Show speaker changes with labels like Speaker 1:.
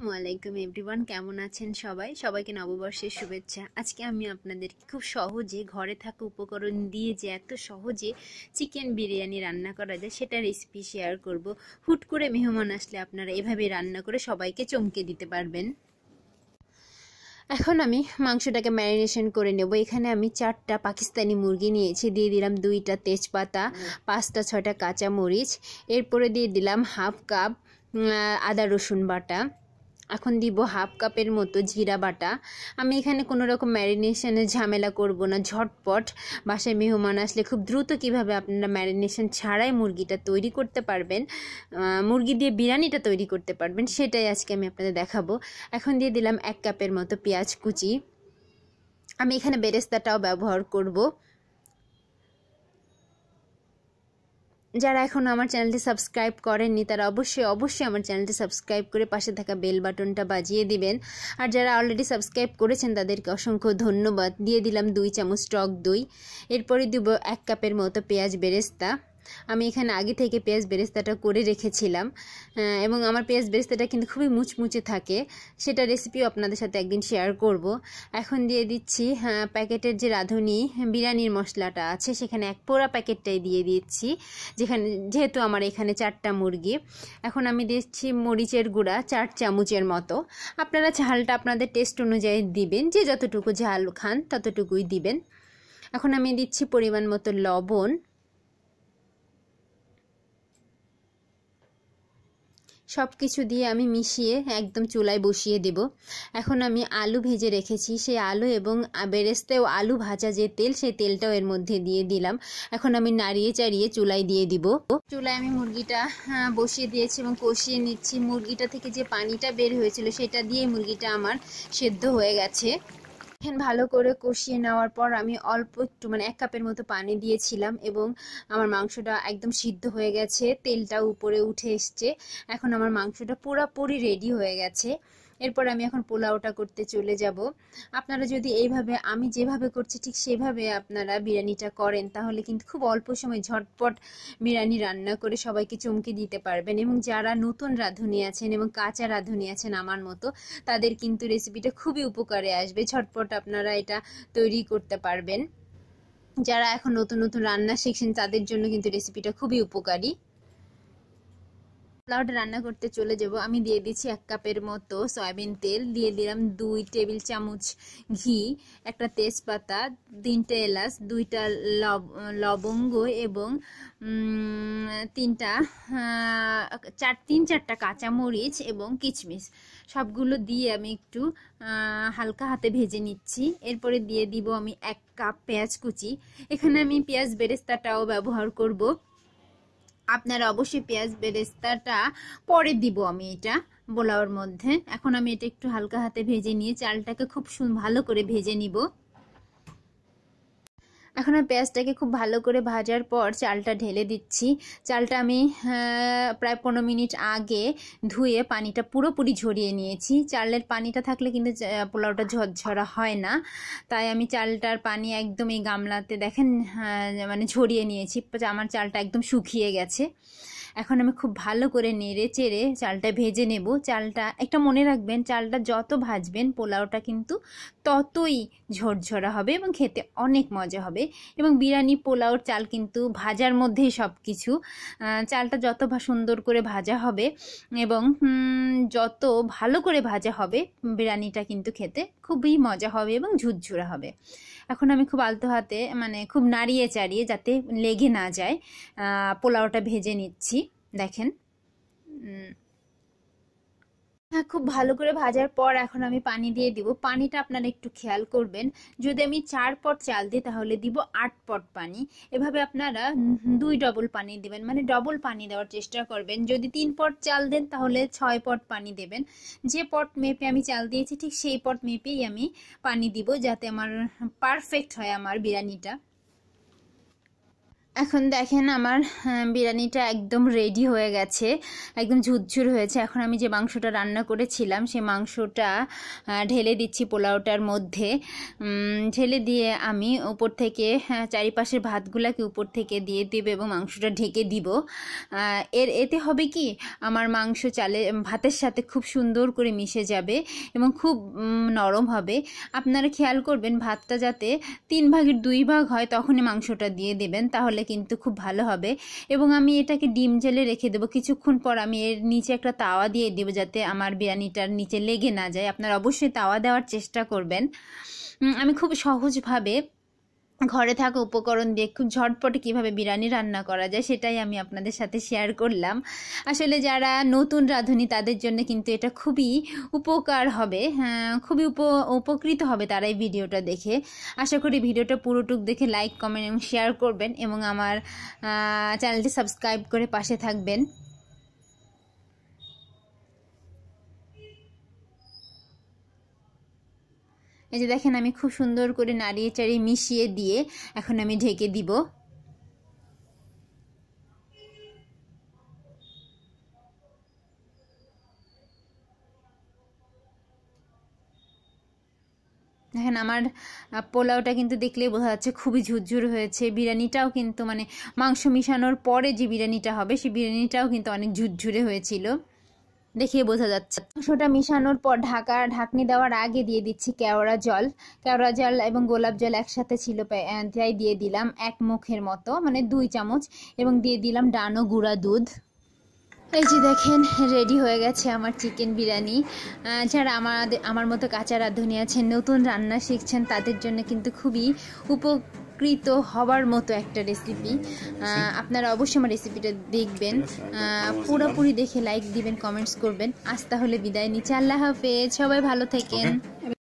Speaker 1: আসসালামাইকুম এভরিওয়ান কেমন আছেন সবাই সবাইকে নববর্ষের শুভেচ্ছা আজকে আমি আপনাদের খুব সহজে ঘরে থাকা উপকরণ দিয়ে যে এত সহজে চিকেন বিরিয়ানি রান্না করা যায় সেটা রেসিপি শেয়ার করব হুট করে মেহমান আসলে আপনারা এভাবে রান্না করে সবাইকে চমকে দিতে পারবেন এখন আমি মাংসটাকে ম্যারিনেশন করে নেব এখানে আমি চারটা পাকিস্তানি মুরগি নিয়েছি দিয়ে দিলাম দুইটা তেজপাতা পাঁচটা ছটা কাঁচা মরিচ এরপরে দিয়ে দিলাম হাফ কাপ আদা রসুন বাটা এখন দিব হাফ কাপের মতো জিরা বাটা আমি এখানে কোনো রকম ম্যারিনেশনের ঝামেলা করব না ঝটপট বাসায় মেহমান আসলে খুব দ্রুত কিভাবে আপনারা ম্যারিনেশন ছাড়াই মুরগিটা তৈরি করতে পারবেন মুরগি দিয়ে বিরিয়ানিটা তৈরি করতে পারবেন সেটাই আজকে আমি আপনাদের দেখাবো এখন দিয়ে দিলাম এক কাপের মতো পেঁয়াজ কুচি আমি এখানে বেরেস্তাটাও ব্যবহার করবো যারা এখন আমার চ্যানেলটি সাবস্ক্রাইব করেননি তারা অবশ্যই অবশ্যই আমার চ্যানেলটি সাবস্ক্রাইব করে পাশে থাকা বেল বাটনটা বাজিয়ে দিবেন আর যারা অলরেডি সাবস্ক্রাইব করেছেন তাদেরকে অসংখ্য ধন্যবাদ দিয়ে দিলাম দুই চামচ টক দই এরপরে দেবো এক কাপের মতো পেঁয়াজ বেরেস্তা আমি এখানে আগে থেকে পেঁয়াজ বেরেস্তাটা করে রেখেছিলাম এবং আমার পেঁয়াজ বেরেস্তাটা কিন্তু খুবই মুচমুচে থাকে সেটা রেসিপিও আপনাদের সাথে একদিন শেয়ার করব এখন দিয়ে দিচ্ছি প্যাকেটের যে রাঁধুনি বিরিয়ানির মশলাটা আছে সেখানে এক পোড়া প্যাকেটটাই দিয়ে দিচ্ছি যেখানে যেহেতু আমার এখানে চারটা মুরগি এখন আমি দিচ্ছি মরিচের গুঁড়া চার চামচের মতো আপনারা ঝালটা আপনাদের টেস্ট অনুযায়ী দিবেন যে যতটুকু ঝাল খান ততটুকুই দিবেন এখন আমি দিচ্ছি পরিমাণ মতো লবণ সব কিছু দিয়ে আমি মিশিয়ে একদম চুলায় বসিয়ে দেব এখন আমি আলু ভেজে রেখেছি সেই আলু এবং বেরেস্তেও আলু ভাজা যে তেল সেই তেলটাও এর মধ্যে দিয়ে দিলাম এখন আমি নাড়িয়ে চাড়িয়ে চুলায় দিয়ে দিব চুলায় আমি মুরগিটা বসিয়ে দিয়েছি এবং কষিয়ে নিচ্ছি মুরগিটা থেকে যে পানিটা বের হয়েছিল সেটা দিয়ে মুরগিটা আমার সেদ্ধ হয়ে গেছে ভালো করে কষিয়ে নেওয়ার পর আমি অল্প একটু মানে এক কাপের মতো পানি দিয়েছিলাম এবং আমার মাংসটা একদম সিদ্ধ হয়ে গেছে তেলটা উপরে উঠে এসছে এখন আমার মাংসটা পুরাপুরি রেডি হয়ে গেছে এরপর আমি এখন পোলাওটা করতে চলে যাব আপনারা যদি এইভাবে আমি যেভাবে করছি ঠিক সেভাবে আপনারা বিরিয়ানিটা করেন তাহলে কিন্তু খুব অল্প সময় ঝটপট বিরিয়ানি রান্না করে সবাইকে চমকে দিতে পারবেন এবং যারা নতুন রাঁধুনি আছেন এবং কাঁচা রাঁধুনি আছেন আমার মতো তাদের কিন্তু রেসিপিটা খুবই উপকারে আসবে ঝটপট আপনারা এটা তৈরি করতে পারবেন যারা এখন নতুন নতুন রান্না শিখছেন তাদের জন্য কিন্তু রেসিপিটা খুবই উপকারী পোলাওটা রান্না করতে চলে যাব আমি দিয়ে দিচ্ছি এক কাপের মতো সয়াবিন তেল দিয়ে দিলাম দুই টেবিল চামচ ঘি একটা তেজপাতা তিনটে এলাচ দুইটা লবঙ্গ এবং তিনটা চার তিন চারটা কাঁচামরিচ এবং কিচমিচ সবগুলো দিয়ে আমি একটু হালকা হাতে ভেজে নিচ্ছি এরপরে দিয়ে দিব আমি এক কাপ পেঁয়াজ কুচি এখানে আমি পেঁয়াজ বেরেস্তাটাও ব্যবহার করব আপনারা অবশ্যই পেঁয়াজ বেরেস্তাটা পরে দিব আমি এটা বোলাওয়ার মধ্যে এখন আমি এটা একটু হালকা হাতে ভেজে নিয়ে চালটাকে খুব ভালো করে ভেজে নিব এখন আমি পেঁয়াজটাকে খুব ভালো করে ভাজার পর চালটা ঢেলে দিচ্ছি চালটা আমি প্রায় পনেরো মিনিট আগে ধুয়ে পানিটা পুরোপুরি ঝরিয়ে নিয়েছি চালের পানিটা থাকলে কিন্তু পোলাওটা ঝরঝরা হয় না তাই আমি চালটার পানি একদম এই গামলাতে দেখেন মানে ঝরিয়ে নিয়েছি আমার চালটা একদম শুকিয়ে গেছে এখন আমি খুব ভালো করে নেড়ে চেড়ে চালটা ভেজে নেব চালটা একটা মনে রাখবেন চালটা যত ভাজবেন পোলাওটা কিন্তু ততই ঝরঝরা হবে এবং খেতে অনেক মজা হবে এবং বিরিয়ানি পোলাওর চাল কিন্তু ভাজার মধ্যেই সব কিছু চালটা যত সুন্দর করে ভাজা হবে এবং যত ভালো করে ভাজা হবে বিরিয়ানিটা কিন্তু খেতে খুবই মজা হবে এবং ঝুরঝুরা হবে এখন আমি খুব আলতো হাতে মানে খুব নাড়িয়ে চাড়িয়ে যাতে লেগে না যায় পোলাওটা ভেজে নিচ্ছি দেখেন হ্যাঁ খুব ভালো করে ভাজার পর এখন আমি পানি দিয়ে দিব পানিটা আপনারা একটু খেয়াল করবেন যদি আমি চার পট চাল দিই তাহলে দিব আট পট পানি এভাবে আপনারা দুই ডবল পানি দেবেন মানে ডবল পানি দেওয়ার চেষ্টা করবেন যদি তিন পট চাল দেন তাহলে ছয় পট পানি দেবেন যে পট মেপে আমি চাল দিয়েছি ঠিক সেই পট মেপেই আমি পানি দিব যাতে আমার পারফেক্ট হয় আমার বিরিয়ানিটা এখন দেখেন আমার হ্যাঁ, বিরিয়ানিটা একদম রেডি হয়ে গেছে একদম ঝুরঝুর হয়েছে এখন আমি যে মাংসটা রান্না করেছিলাম সে মাংসটা ঢেলে দিচ্ছি পোলাওটার মধ্যে ঢেলে দিয়ে আমি উপর থেকে হ্যাঁ, চারিপাশের ভাতগুলাকে উপর থেকে দিয়ে দেব এবং মাংসটা ঢেকে দিব এর এতে হবে কি আমার মাংস চালে ভাতের সাথে খুব সুন্দর করে মিশে যাবে এবং খুব নরম হবে আপনারা খেয়াল করবেন ভাতটা যাতে তিন ভাগের দুই ভাগ হয় তখনই মাংসটা দিয়ে দেবেন তাহলে কিন্তু খুব ভালো হবে এবং আমি এটাকে ডিম জেলে রেখে দেবো কিছুক্ষণ পর আমি এর নিচে একটা তাওয়া দিয়ে দেবো যাতে আমার বিরিয়ানিটার নিচে লেগে না যায় আপনারা অবশ্যই তাওয়া দেওয়ার চেষ্টা করবেন আমি খুব সহজভাবে ঘরে থাকা উপকরণ দিয়ে খুব ঝটপটে কীভাবে বিরিয়ানি রান্না করা যায় সেটাই আমি আপনাদের সাথে শেয়ার করলাম আসলে যারা নতুন রাঁধুনি তাদের জন্য কিন্তু এটা খুবই উপকার হবে হ্যাঁ, খুবই উপ উপকৃত হবে তারা এই ভিডিওটা দেখে আশা করি ভিডিওটা পুরোটুক দেখে লাইক কমেন্ট এবং শেয়ার করবেন এবং আমার চ্যানেলটি সাবস্ক্রাইব করে পাশে থাকবেন এই যে দেখেন আমি খুব সুন্দর করে নাড়িয়ে চাড়িয়ে মিশিয়ে দিয়ে এখন আমি ঢেকে দিব দেখেন আমার পোলাওটা কিন্তু দেখলে বোঝা যাচ্ছে খুবই ঝুরঝুর হয়েছে বিরিয়ানিটাও কিন্তু মানে মাংস মিশানোর পরে যে বিরিয়ানিটা হবে সেই বিরিয়ানিটাও কিন্তু অনেক ঝুরঝুরে হয়েছিল দেখিয়ে বোঝা যাচ্ছে মাংসটা মিশানোর পর ঢাকা ঢাকনি দেওয়ার আগে দিয়ে দিচ্ছি কেওড়া জল কেওড়া জল এবং গোলাপ জল একসাথে ছিল তাই দিয়ে দিলাম এক মুখের মতো মানে দুই চামচ এবং দিয়ে দিলাম ডানো গুঁড়া দুধ এই যে দেখেন রেডি হয়ে গেছে আমার চিকেন বিরিয়ানি যারা আমার আমার মতো কাঁচা রাঁধুনি আছেন নতুন রান্না শিখছেন তাদের জন্য কিন্তু খুবই উপ উপকৃত হবার মতো একটা রেসিপি আপনারা অবশ্যই আমার রেসিপিটা দেখবেন পুরোপুরি দেখে লাইক দিবেন কমেন্টস করবেন আজ তাহলে বিদায় নিচ্ছে আল্লাহ হাফেজ সবাই ভালো থাকেন